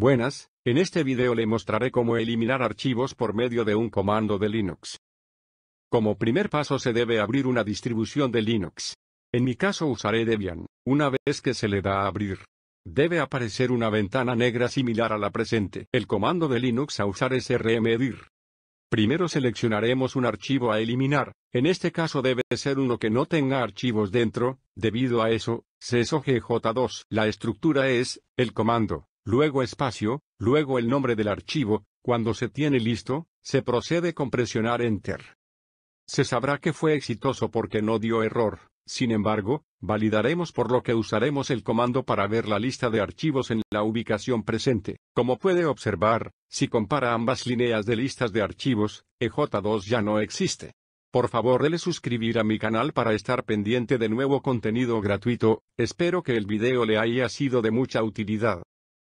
Buenas, en este video le mostraré cómo eliminar archivos por medio de un comando de Linux. Como primer paso se debe abrir una distribución de Linux. En mi caso usaré Debian. Una vez que se le da a abrir, debe aparecer una ventana negra similar a la presente. El comando de Linux a usar es rmedir. Primero seleccionaremos un archivo a eliminar, en este caso debe ser uno que no tenga archivos dentro, debido a eso, csogj2. La estructura es, el comando, luego espacio, luego el nombre del archivo, cuando se tiene listo, se procede con presionar Enter. Se sabrá que fue exitoso porque no dio error, sin embargo, validaremos por lo que usaremos el comando para ver la lista de archivos en la ubicación presente. Como puede observar, si compara ambas líneas de listas de archivos, EJ2 ya no existe. Por favor, dele suscribir a mi canal para estar pendiente de nuevo contenido gratuito, espero que el video le haya sido de mucha utilidad.